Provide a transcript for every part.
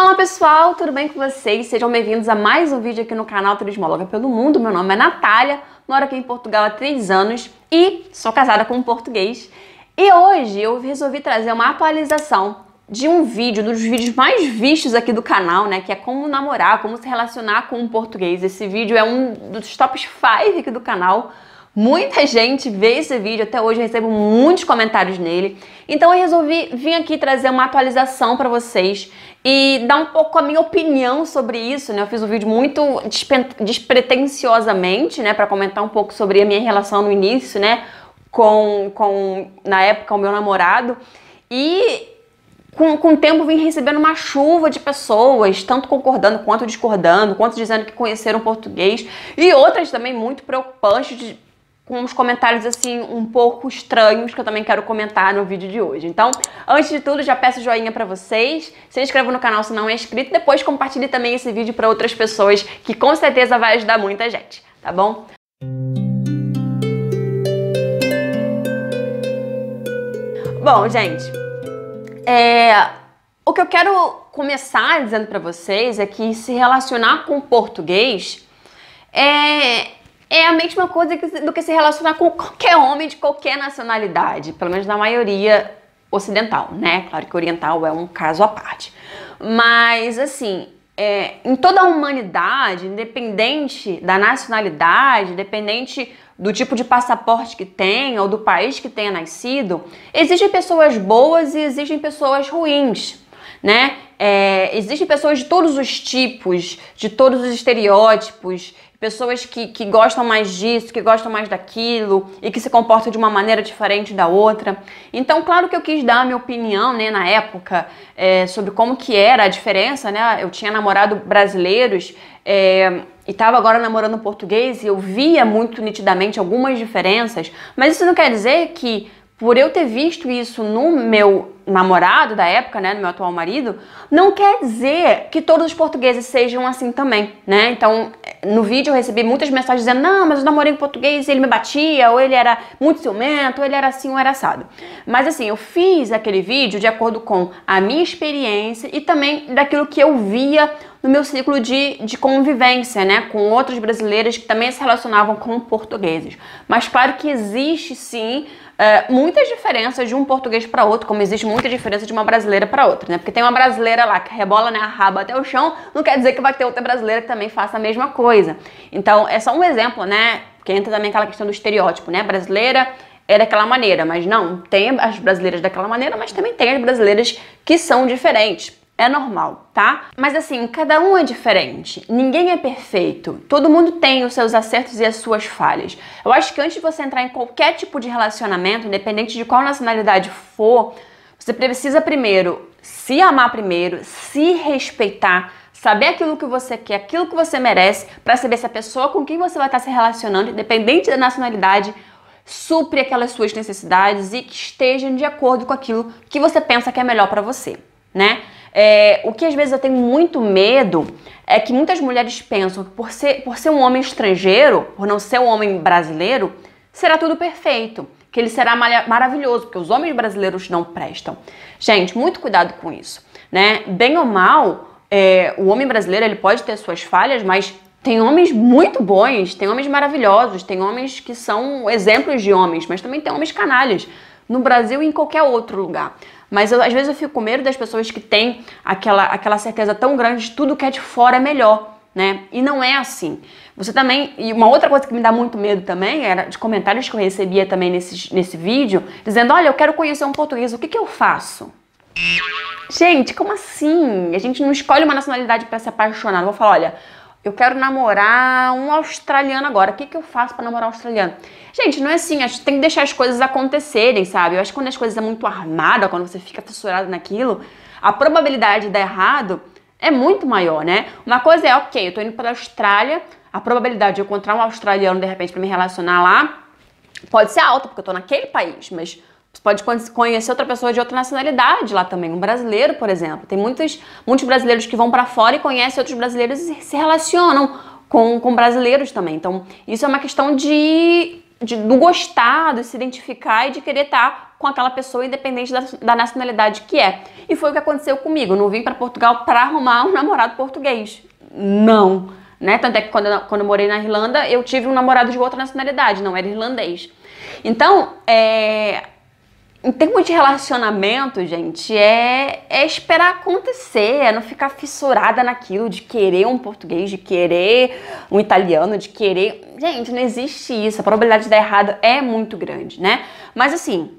Olá pessoal, tudo bem com vocês? Sejam bem-vindos a mais um vídeo aqui no canal Turismóloga pelo Mundo. Meu nome é Natália, moro aqui em Portugal há três anos e sou casada com um português. E hoje eu resolvi trazer uma atualização de um vídeo, dos vídeos mais vistos aqui do canal, né? Que é como namorar, como se relacionar com um português. Esse vídeo é um dos tops 5 aqui do canal Muita gente vê esse vídeo, até hoje eu recebo muitos comentários nele. Então eu resolvi vir aqui trazer uma atualização para vocês e dar um pouco a minha opinião sobre isso, né? Eu fiz um vídeo muito despretensiosamente, né, para comentar um pouco sobre a minha relação no início, né, com com na época o meu namorado. E com, com o tempo vim recebendo uma chuva de pessoas, tanto concordando quanto discordando, quanto dizendo que conheceram português, e outras também muito preocupantes com uns comentários assim um pouco estranhos que eu também quero comentar no vídeo de hoje. Então, antes de tudo, já peço joinha para vocês, se inscreva no canal se não é inscrito, depois compartilhe também esse vídeo para outras pessoas, que com certeza vai ajudar muita gente, tá bom? Bom, gente, é... o que eu quero começar dizendo para vocês é que se relacionar com português é, é a mesma coisa que, do que se relacionar com qualquer homem de qualquer nacionalidade, pelo menos na maioria ocidental, né? Claro que oriental é um caso à parte. Mas, assim, é, em toda a humanidade, independente da nacionalidade, independente do tipo de passaporte que tenha ou do país que tenha nascido, existem pessoas boas e existem pessoas ruins, né? É, existem pessoas de todos os tipos, de todos os estereótipos, pessoas que, que gostam mais disso, que gostam mais daquilo e que se comportam de uma maneira diferente da outra. Então, claro que eu quis dar a minha opinião, né, na época, é, sobre como que era a diferença, né? Eu tinha namorado brasileiros é, e estava agora namorando português e eu via muito nitidamente algumas diferenças, mas isso não quer dizer que por eu ter visto isso no meu namorado da época, né, do meu atual marido, não quer dizer que todos os portugueses sejam assim também, né? Então, no vídeo eu recebi muitas mensagens dizendo: "Não, mas eu namorei um português, ele me batia, ou ele era muito ciumento, ou ele era assim, ou era assado". Mas assim, eu fiz aquele vídeo de acordo com a minha experiência e também daquilo que eu via no meu ciclo de, de convivência, né, com outros brasileiros que também se relacionavam com portugueses. Mas claro que existe sim é, muitas diferenças de um português para outro, como existe muito muita diferença de uma brasileira para outra, né? Porque tem uma brasileira lá que rebola né, a raba até o chão, não quer dizer que vai ter outra brasileira que também faça a mesma coisa. Então, é só um exemplo, né? Que entra também aquela questão do estereótipo, né? Brasileira é daquela maneira, mas não, tem as brasileiras daquela maneira, mas também tem as brasileiras que são diferentes. É normal, tá? Mas assim, cada um é diferente. Ninguém é perfeito. Todo mundo tem os seus acertos e as suas falhas. Eu acho que antes de você entrar em qualquer tipo de relacionamento, independente de qual nacionalidade for, você precisa primeiro se amar primeiro, se respeitar, saber aquilo que você quer, aquilo que você merece, para saber se a pessoa com quem você vai estar tá se relacionando, independente da nacionalidade, supre aquelas suas necessidades e que estejam de acordo com aquilo que você pensa que é melhor para você, né? É, o que às vezes eu tenho muito medo é que muitas mulheres pensam que por ser, por ser um homem estrangeiro, por não ser um homem brasileiro, será tudo perfeito que ele será maravilhoso, porque os homens brasileiros não prestam. Gente, muito cuidado com isso, né? Bem ou mal, é, o homem brasileiro ele pode ter suas falhas, mas tem homens muito bons, tem homens maravilhosos, tem homens que são exemplos de homens, mas também tem homens canalhas no Brasil e em qualquer outro lugar. Mas eu, às vezes eu fico com medo das pessoas que têm aquela, aquela certeza tão grande de tudo que é de fora é melhor né? E não é assim. Você também, e uma outra coisa que me dá muito medo também era de comentários que eu recebia também nesse, nesse vídeo, dizendo: olha, eu quero conhecer um português, o que, que eu faço? Gente, como assim? A gente não escolhe uma nacionalidade para se apaixonar. Eu vou falar, olha, eu quero namorar um australiano agora. O que, que eu faço para namorar um australiano? Gente, não é assim. a gente tem que deixar as coisas acontecerem, sabe? Eu acho que quando as coisas é muito armada, quando você fica fissurado naquilo, a probabilidade de dar errado é muito maior, né? Uma coisa é, ok, eu tô indo para a Austrália, a probabilidade de eu encontrar um australiano de repente para me relacionar lá pode ser alta, porque eu tô naquele país, mas você pode conhecer outra pessoa de outra nacionalidade lá também, um brasileiro, por exemplo. Tem muitos, muitos brasileiros que vão para fora e conhecem outros brasileiros e se relacionam com, com brasileiros também. Então, isso é uma questão de, de do gostar, de se identificar e de querer estar tá com aquela pessoa, independente da, da nacionalidade que é. E foi o que aconteceu comigo. Não vim para Portugal para arrumar um namorado português. Não. Né? Tanto é que quando, eu, quando eu morei na Irlanda, eu tive um namorado de outra nacionalidade, não era irlandês. Então, é, em termos de relacionamento, gente, é, é esperar acontecer, é não ficar fissurada naquilo de querer um português, de querer um italiano, de querer. Gente, não existe isso. A probabilidade de dar errado é muito grande, né? Mas assim,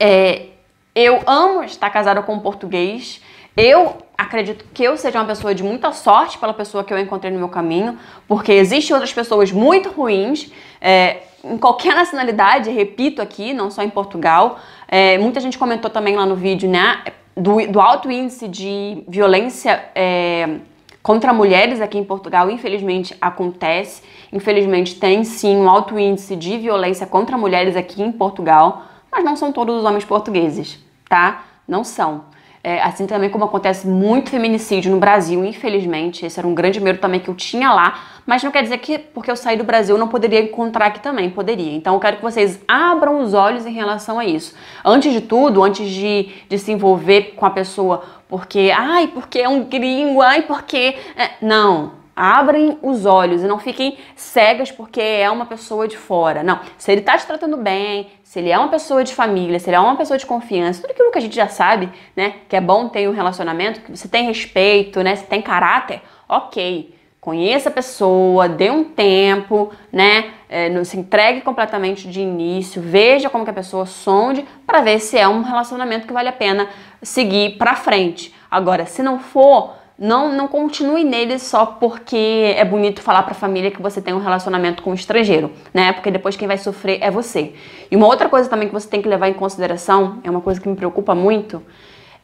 é, eu amo estar casada com um português. Eu acredito que eu seja uma pessoa de muita sorte pela pessoa que eu encontrei no meu caminho, porque existem outras pessoas muito ruins, é, em qualquer nacionalidade, repito aqui, não só em Portugal. É, muita gente comentou também lá no vídeo, né, do, do alto índice de violência é, contra mulheres aqui em Portugal, infelizmente acontece. Infelizmente tem sim um alto índice de violência contra mulheres aqui em Portugal mas não são todos os homens portugueses, tá? Não são. É, assim também como acontece muito feminicídio no Brasil, infelizmente, esse era um grande medo também que eu tinha lá, mas não quer dizer que porque eu saí do Brasil eu não poderia encontrar aqui também, poderia. Então eu quero que vocês abram os olhos em relação a isso. Antes de tudo, antes de, de se envolver com a pessoa porque, ai, porque é um gringo, ai, porque... É, não, abrem os olhos e não fiquem cegas porque é uma pessoa de fora. Não, se ele está te tratando bem, se ele é uma pessoa de família, se ele é uma pessoa de confiança, tudo aquilo que a gente já sabe, né? Que é bom ter um relacionamento, que você tem respeito, né? Você tem caráter, ok. Conheça a pessoa, dê um tempo, né? É, não se entregue completamente de início, veja como que a pessoa sonde para ver se é um relacionamento que vale a pena seguir para frente. Agora, se não for, não, não continue nele só porque é bonito falar para a família que você tem um relacionamento com um estrangeiro, né? Porque depois quem vai sofrer é você. E uma outra coisa também que você tem que levar em consideração, é uma coisa que me preocupa muito,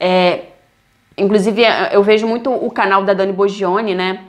é, inclusive é, eu vejo muito o canal da Dani Bogione, né?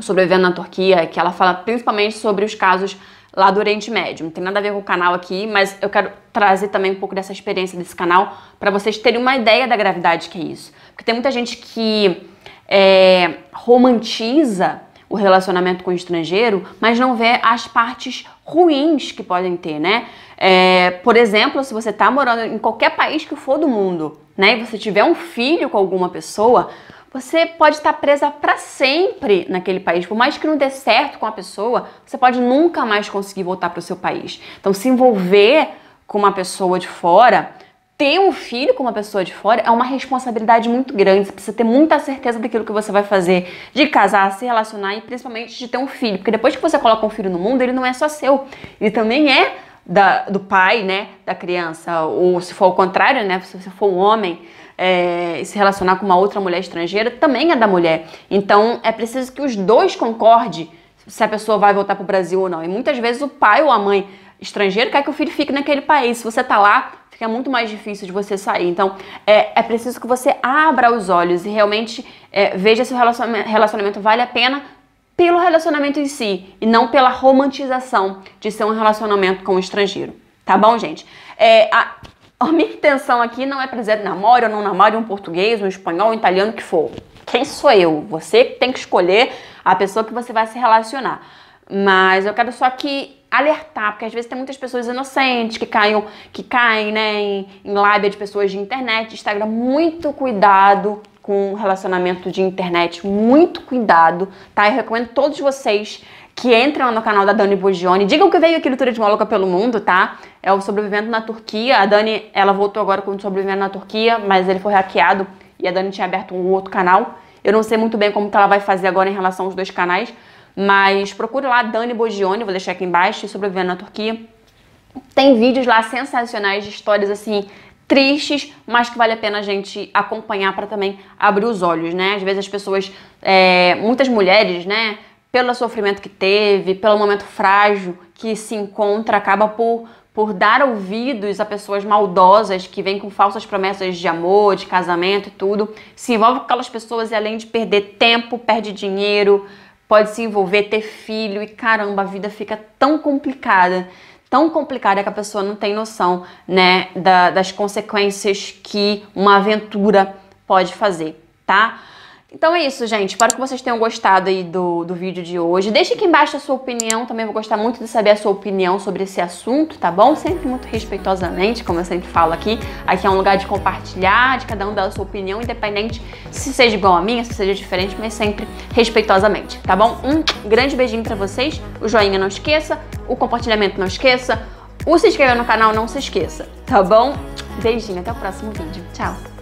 Sobrevivendo na Turquia, que ela fala principalmente sobre os casos lá do Oriente Médio. Não tem nada a ver com o canal aqui, mas eu quero trazer também um pouco dessa experiência desse canal para vocês terem uma ideia da gravidade que é isso. Porque tem muita gente que é, romantiza o relacionamento com o estrangeiro, mas não vê as partes ruins que podem ter, né? É, por exemplo, se você está morando em qualquer país que for do mundo, né, e você tiver um filho com alguma pessoa, você pode estar tá presa para sempre naquele país. Por mais que não dê certo com a pessoa, você pode nunca mais conseguir voltar para o seu país. Então, se envolver com uma pessoa de fora ter um filho com uma pessoa de fora é uma responsabilidade muito grande. Você precisa ter muita certeza daquilo que você vai fazer, de casar, se relacionar e principalmente de ter um filho. Porque depois que você coloca um filho no mundo, ele não é só seu, ele também é da, do pai, né, da criança. Ou se for o contrário, né, se você for um homem é, e se relacionar com uma outra mulher estrangeira, também é da mulher. Então é preciso que os dois concordem se a pessoa vai voltar para o Brasil ou não. E muitas vezes o pai ou a mãe estrangeiro quer que o filho fique naquele país. Se você tá lá, fica muito mais difícil de você sair. Então, é, é preciso que você abra os olhos e realmente é, veja se o relacionamento, relacionamento vale a pena pelo relacionamento em si e não pela romantização de ser um relacionamento com o um estrangeiro. Tá bom, gente? É, a, a minha intenção aqui não é para dizer namore ou não namore um português, um espanhol, um italiano, que for. Quem sou eu? Você tem que escolher a pessoa que você vai se relacionar. Mas eu quero só que alertar, porque às vezes tem muitas pessoas inocentes que caem, que caem né, em, em lábia de pessoas de internet, Instagram. Muito cuidado com relacionamento de internet, muito cuidado, tá? Eu recomendo todos vocês que entram no canal da Dani Bugione, digam que veio aqui no Tura de Maluca pelo Mundo, tá? É o Sobrevivendo na Turquia. A Dani, ela voltou agora com o Sobrevivendo na Turquia, mas ele foi hackeado e a Dani tinha aberto um outro canal. Eu não sei muito bem como que ela vai fazer agora em relação aos dois canais, mas procure lá Dani Bogione, vou deixar aqui embaixo, sobrevivendo na Turquia. Tem vídeos lá sensacionais de histórias assim tristes, mas que vale a pena a gente acompanhar para também abrir os olhos, né? Às vezes as pessoas, é, muitas mulheres, né, pelo sofrimento que teve, pelo momento frágil que se encontra, acaba por por dar ouvidos a pessoas maldosas que vêm com falsas promessas de amor, de casamento e tudo, se envolve com aquelas pessoas e além de perder tempo, perde dinheiro, pode se envolver, ter filho e caramba, a vida fica tão complicada, tão complicada que a pessoa não tem noção, né, da, das consequências que uma aventura pode fazer, tá? Então é isso, gente. Espero que vocês tenham gostado aí do, do vídeo de hoje. Deixe aqui embaixo a sua opinião. Também vou gostar muito de saber a sua opinião sobre esse assunto, tá bom? Sempre muito respeitosamente, como eu sempre falo aqui. Aqui é um lugar de compartilhar, de cada um dar a sua opinião, independente se seja igual a minha, se seja diferente, mas sempre respeitosamente, tá bom? Um grande beijinho para vocês. O joinha não esqueça, o compartilhamento não esqueça, o se inscrever no canal não se esqueça, tá bom? Beijinho, até o próximo vídeo. Tchau!